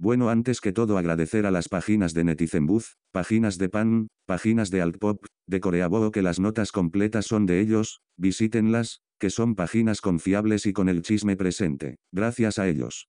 Bueno antes que todo agradecer a las páginas de Netizenbuzz, páginas de Pan, páginas de Altpop, de Coreaboo que las notas completas son de ellos, visítenlas, que son páginas confiables y con el chisme presente. Gracias a ellos.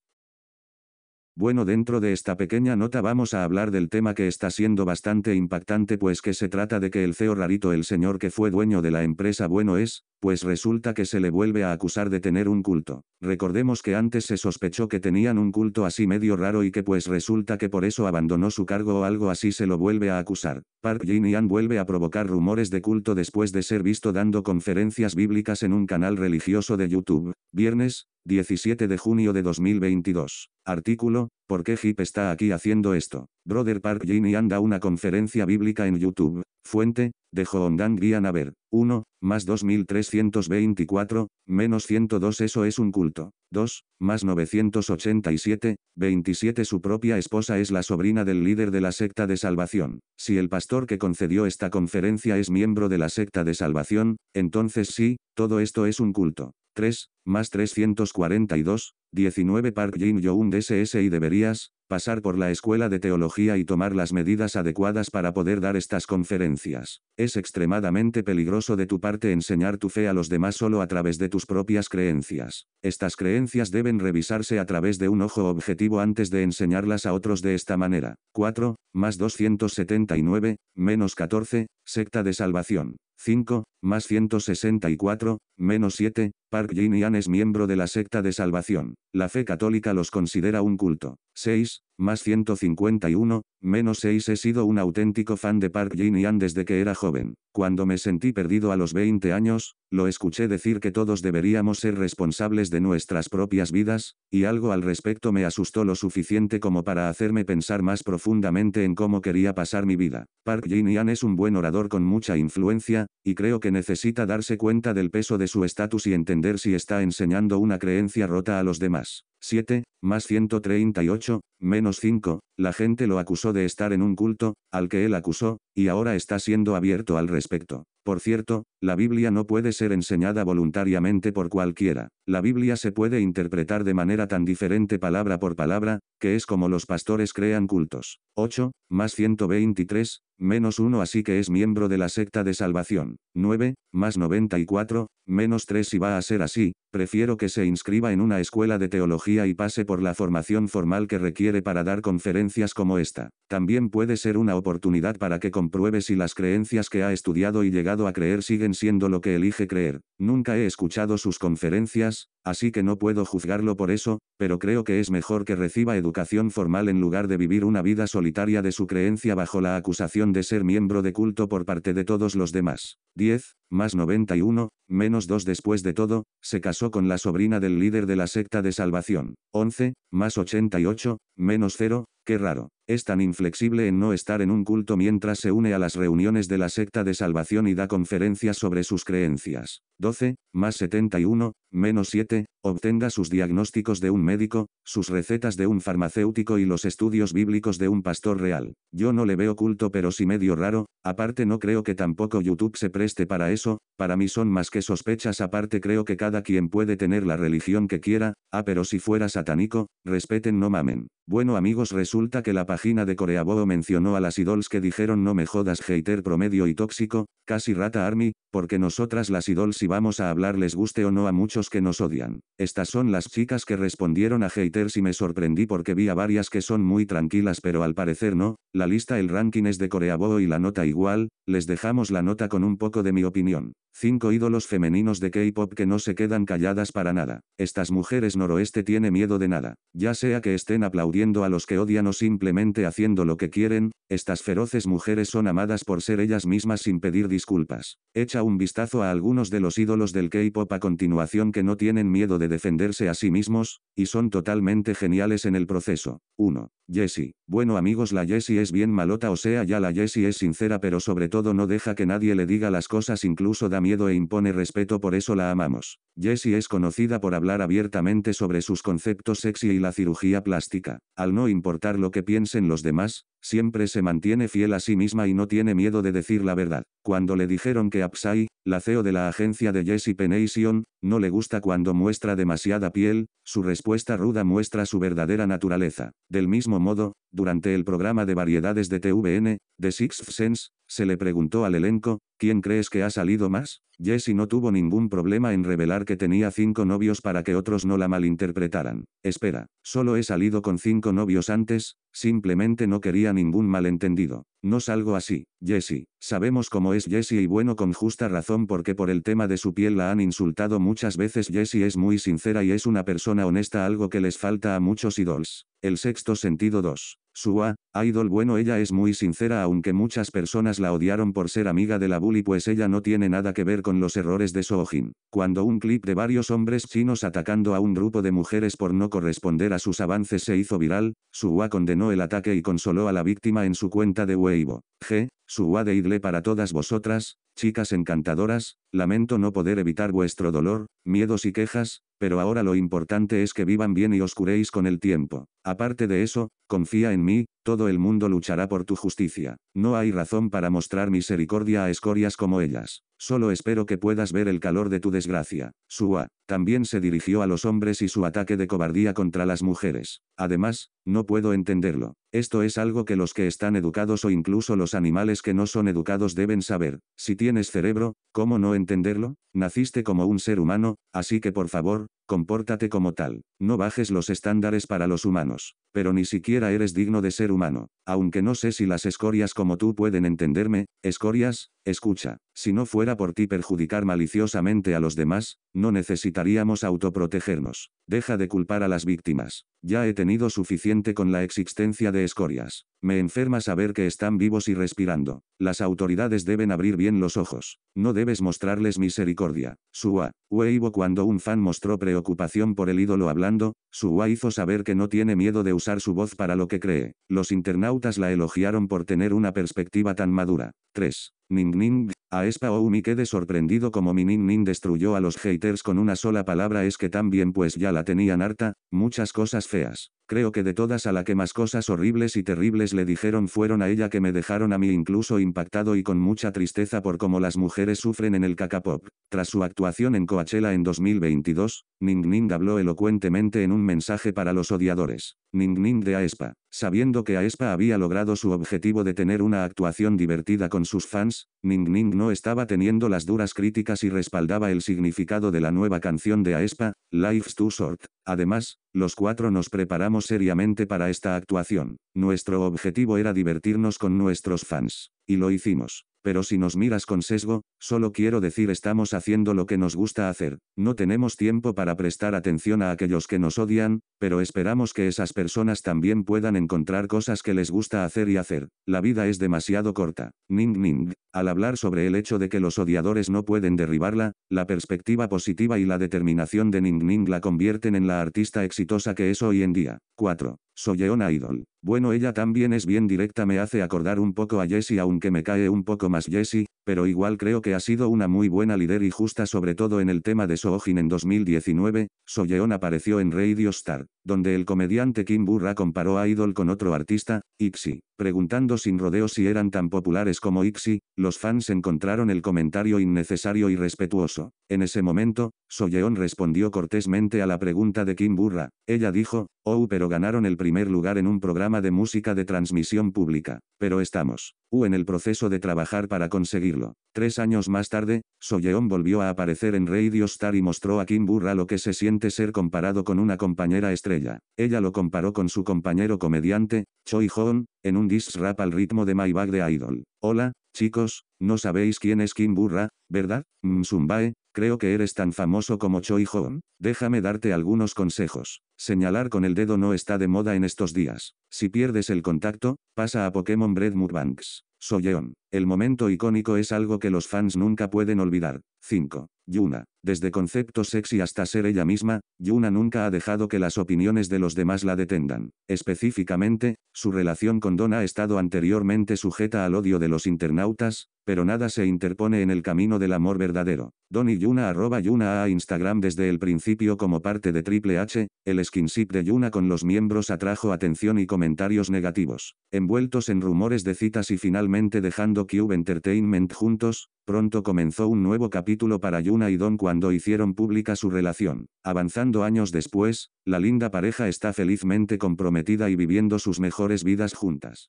Bueno dentro de esta pequeña nota vamos a hablar del tema que está siendo bastante impactante pues que se trata de que el CEO rarito el señor que fue dueño de la empresa bueno es, pues resulta que se le vuelve a acusar de tener un culto. Recordemos que antes se sospechó que tenían un culto así medio raro y que pues resulta que por eso abandonó su cargo o algo así se lo vuelve a acusar. Park Jin-yan vuelve a provocar rumores de culto después de ser visto dando conferencias bíblicas en un canal religioso de YouTube. Viernes, 17 de junio de 2022. Artículo, ¿Por qué Hip está aquí haciendo esto? Brother Park Jin y Anda una conferencia bíblica en YouTube. Fuente, de Joondan a ver. 1, más 2324, menos 102 eso es un culto. 2, más 987, 27 su propia esposa es la sobrina del líder de la secta de salvación. Si el pastor que concedió esta conferencia es miembro de la secta de salvación, entonces sí, todo esto es un culto. 3, más 342, 19 Park Jin Young DSS y deberías, pasar por la escuela de teología y tomar las medidas adecuadas para poder dar estas conferencias. Es extremadamente peligroso de tu parte enseñar tu fe a los demás solo a través de tus propias creencias. Estas creencias deben revisarse a través de un ojo objetivo antes de enseñarlas a otros de esta manera. 4, más 279, menos 14, secta de salvación. 5, más 164, menos 7, Park Jin-yan es miembro de la secta de salvación. La fe católica los considera un culto. 6, más 151, menos 6 he sido un auténtico fan de Park Jin-yan desde que era joven. Cuando me sentí perdido a los 20 años, lo escuché decir que todos deberíamos ser responsables de nuestras propias vidas, y algo al respecto me asustó lo suficiente como para hacerme pensar más profundamente en cómo quería pasar mi vida. Park Jin-Yan es un buen orador con mucha influencia, y creo que necesita darse cuenta del peso de su estatus y entender si está enseñando una creencia rota a los demás. 7, más 138, menos 5, la gente lo acusó de estar en un culto, al que él acusó, y ahora está siendo abierto al respecto. Por cierto, la Biblia no puede ser enseñada voluntariamente por cualquiera. La Biblia se puede interpretar de manera tan diferente palabra por palabra, que es como los pastores crean cultos. 8, más 123, menos 1 así que es miembro de la secta de salvación. 9, más 94, menos 3 y va a ser así, prefiero que se inscriba en una escuela de teología y pase por la formación formal que requiere para dar conferencias como esta. También puede ser una oportunidad para que compruebe si las creencias que ha estudiado y llegado a creer siguen siendo lo que elige creer, nunca he escuchado sus conferencias, así que no puedo juzgarlo por eso, pero creo que es mejor que reciba educación formal en lugar de vivir una vida solitaria de su creencia bajo la acusación de ser miembro de culto por parte de todos los demás. 10, más 91, menos 2 después de todo, se casó con la sobrina del líder de la secta de salvación. 11, más 88, menos 0, qué raro. Es tan inflexible en no estar en un culto mientras se une a las reuniones de la secta de salvación y da conferencias sobre sus creencias. 12, más 71, menos 7, obtenga sus diagnósticos de un médico, sus recetas de un farmacéutico y los estudios bíblicos de un pastor real. Yo no le veo culto pero sí medio raro, aparte no creo que tampoco YouTube se preste para eso, para mí son más que sospechas aparte creo que cada quien puede tener la religión que quiera, ah pero si fuera satánico, respeten no mamen. Bueno amigos resulta que la página de Coreaboo mencionó a las idols que dijeron no me jodas hater promedio y tóxico, casi rata army, porque nosotras las idols vamos a hablar les guste o no a muchos que nos odian. Estas son las chicas que respondieron a haters y me sorprendí porque vi a varias que son muy tranquilas pero al parecer no, la lista el ranking es de coreaboo y la nota igual, les dejamos la nota con un poco de mi opinión. 5 ídolos femeninos de K-pop que no se quedan calladas para nada. Estas mujeres noroeste tiene miedo de nada. Ya sea que estén aplaudiendo a los que odian o simplemente haciendo lo que quieren, estas feroces mujeres son amadas por ser ellas mismas sin pedir disculpas. Echa un vistazo a algunos de los ídolos del K-pop a continuación que no tienen miedo de defenderse a sí mismos, y son totalmente geniales en el proceso. 1. Jessie. Bueno amigos la Jessie es bien malota o sea ya la Jessie es sincera pero sobre todo no deja que nadie le diga las cosas incluso da miedo e impone respeto por eso la amamos. Jessie es conocida por hablar abiertamente sobre sus conceptos sexy y la cirugía plástica. Al no importar lo que piensen los demás, siempre se mantiene fiel a sí misma y no tiene miedo de decir la verdad. Cuando le dijeron que Apsai, la CEO de la agencia de Jessie Penation, no le gusta cuando muestra demasiada piel, su respuesta ruda muestra su verdadera naturaleza. Del mismo modo, durante el programa de variedades de TVN, The Sixth Sense, se le preguntó al elenco, ¿quién crees que ha salido más? Jessie no tuvo ningún problema en revelar que tenía cinco novios para que otros no la malinterpretaran. Espera, solo he salido con cinco novios antes, simplemente no quería ningún malentendido. No salgo así, Jessie. Sabemos cómo es Jessie y bueno con justa razón porque por el tema de su piel la han insultado muchas veces. Jessie es muy sincera y es una persona honesta algo que les falta a muchos idols. El sexto sentido 2. Sua, idol bueno ella es muy sincera aunque muchas personas la odiaron por ser amiga de la bully pues ella no tiene nada que ver con los errores de Soojin. Cuando un clip de varios hombres chinos atacando a un grupo de mujeres por no corresponder a sus avances se hizo viral, Suwa condenó el ataque y consoló a la víctima en su cuenta de Weibo. G. Suá de Idle para todas vosotras, chicas encantadoras, lamento no poder evitar vuestro dolor, miedos y quejas, pero ahora lo importante es que vivan bien y os curéis con el tiempo. Aparte de eso, confía en mí, todo el mundo luchará por tu justicia. No hay razón para mostrar misericordia a escorias como ellas. Solo espero que puedas ver el calor de tu desgracia. suá también se dirigió a los hombres y su ataque de cobardía contra las mujeres. Además, no puedo entenderlo. Esto es algo que los que están educados o incluso los animales que no son educados deben saber. Si tienes cerebro, ¿cómo no entenderlo? Naciste como un ser humano, así que por favor, Compórtate como tal. No bajes los estándares para los humanos, pero ni siquiera eres digno de ser humano, aunque no sé si las escorias como tú pueden entenderme, escorias, escucha, si no fuera por ti perjudicar maliciosamente a los demás, no necesitaríamos autoprotegernos. Deja de culpar a las víctimas. Ya he tenido suficiente con la existencia de escorias. Me enferma saber que están vivos y respirando. Las autoridades deben abrir bien los ojos. No debes mostrarles misericordia. Sua, Weibo cuando un fan mostró preocupación por el ídolo habla su Suwa hizo saber que no tiene miedo de usar su voz para lo que cree. Los internautas la elogiaron por tener una perspectiva tan madura. 3. Ning Ning, a Espa mi quede sorprendido como mi Ning Ning destruyó a los haters con una sola palabra es que también, pues ya la tenían harta, muchas cosas feas. Creo que de todas a la que más cosas horribles y terribles le dijeron fueron a ella que me dejaron a mí incluso impactado y con mucha tristeza por cómo las mujeres sufren en el cacapop. Tras su actuación en Coachella en 2022, Ning Ning habló elocuentemente en un mensaje para los odiadores. Ning Ning de Aespa. Sabiendo que Aespa había logrado su objetivo de tener una actuación divertida con sus fans, Ning Ning no estaba teniendo las duras críticas y respaldaba el significado de la nueva canción de Aespa, Life's Too Short. Además, los cuatro nos preparamos seriamente para esta actuación. Nuestro objetivo era divertirnos con nuestros fans. Y lo hicimos pero si nos miras con sesgo, solo quiero decir estamos haciendo lo que nos gusta hacer, no tenemos tiempo para prestar atención a aquellos que nos odian, pero esperamos que esas personas también puedan encontrar cosas que les gusta hacer y hacer, la vida es demasiado corta. Ning Ning, al hablar sobre el hecho de que los odiadores no pueden derribarla, la perspectiva positiva y la determinación de Ning Ning la convierten en la artista exitosa que es hoy en día. 4. Soyeon Idol. Bueno ella también es bien directa me hace acordar un poco a Jessie aunque me cae un poco más Jessie, pero igual creo que ha sido una muy buena líder y justa sobre todo en el tema de Soojin en 2019, Soyeon apareció en Radio Star, donde el comediante Kim Burra comparó a Idol con otro artista, IXI, preguntando sin rodeo si eran tan populares como IXI, los fans encontraron el comentario innecesario y respetuoso. En ese momento, Soyeon respondió cortésmente a la pregunta de Kim Burra, ella dijo, oh pero ganaron el primer lugar en un programa de música de transmisión pública, pero estamos, u uh, en el proceso de trabajar para conseguirlo. Tres años más tarde, Soyeon volvió a aparecer en Radio Star y mostró a Kim Burra lo que se siente ser comparado con una compañera estrella. Ella lo comparó con su compañero comediante, Choi Hoon, en un diss rap al ritmo de My Bag de Idol. Hola, Chicos, no sabéis quién es Kim Burra, ¿verdad? Mm, Zumbae, creo que eres tan famoso como Choi Hoon. Déjame darte algunos consejos. Señalar con el dedo no está de moda en estos días. Si pierdes el contacto, pasa a Pokémon Bread Murbanks. Soyeon. El momento icónico es algo que los fans nunca pueden olvidar. 5. Yuna. Desde concepto sexy hasta ser ella misma, Yuna nunca ha dejado que las opiniones de los demás la detendan. Específicamente, su relación con Don ha estado anteriormente sujeta al odio de los internautas, pero nada se interpone en el camino del amor verdadero. Don y Yuna arroba Yuna a Instagram desde el principio como parte de Triple H, el skinship de Yuna con los miembros atrajo atención y comentarios negativos. Envueltos en rumores de citas y finalmente dejando Cube Entertainment juntos, pronto comenzó un nuevo capítulo para Yuna y Don cuando cuando hicieron pública su relación. Avanzando años después, la linda pareja está felizmente comprometida y viviendo sus mejores vidas juntas.